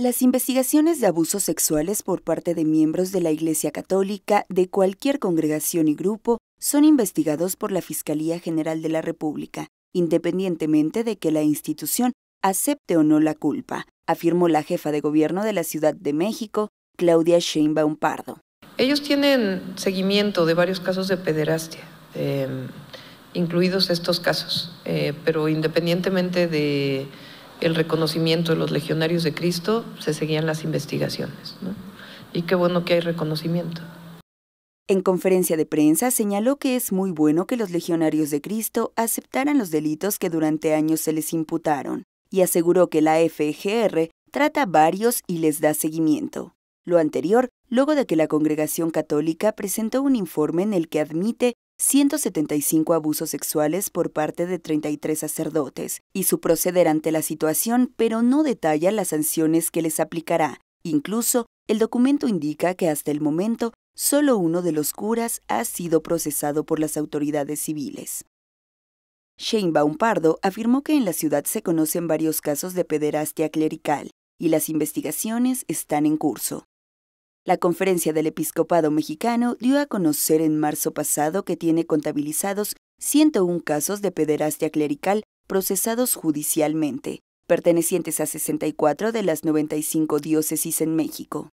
Las investigaciones de abusos sexuales por parte de miembros de la Iglesia Católica de cualquier congregación y grupo son investigados por la Fiscalía General de la República, independientemente de que la institución acepte o no la culpa, afirmó la jefa de gobierno de la Ciudad de México, Claudia Sheinbaum Pardo. Ellos tienen seguimiento de varios casos de pederastia, em, incluidos estos casos, eh, pero independientemente de el reconocimiento de los legionarios de Cristo, se seguían las investigaciones. Y qué bueno que hay reconocimiento. En conferencia de prensa señaló que es muy bueno que los legionarios de Cristo aceptaran los delitos que durante años se les imputaron y aseguró que la FGR trata varios y les da seguimiento. Lo anterior, luego de que la Congregación Católica presentó un informe en el que admite 175 abusos sexuales por parte de 33 sacerdotes y su proceder ante la situación, pero no detalla las sanciones que les aplicará. Incluso, el documento indica que hasta el momento solo uno de los curas ha sido procesado por las autoridades civiles. Shane Baumpardo afirmó que en la ciudad se conocen varios casos de pederastia clerical y las investigaciones están en curso. La Conferencia del Episcopado Mexicano dio a conocer en marzo pasado que tiene contabilizados 101 casos de pederastia clerical procesados judicialmente, pertenecientes a 64 de las 95 diócesis en México.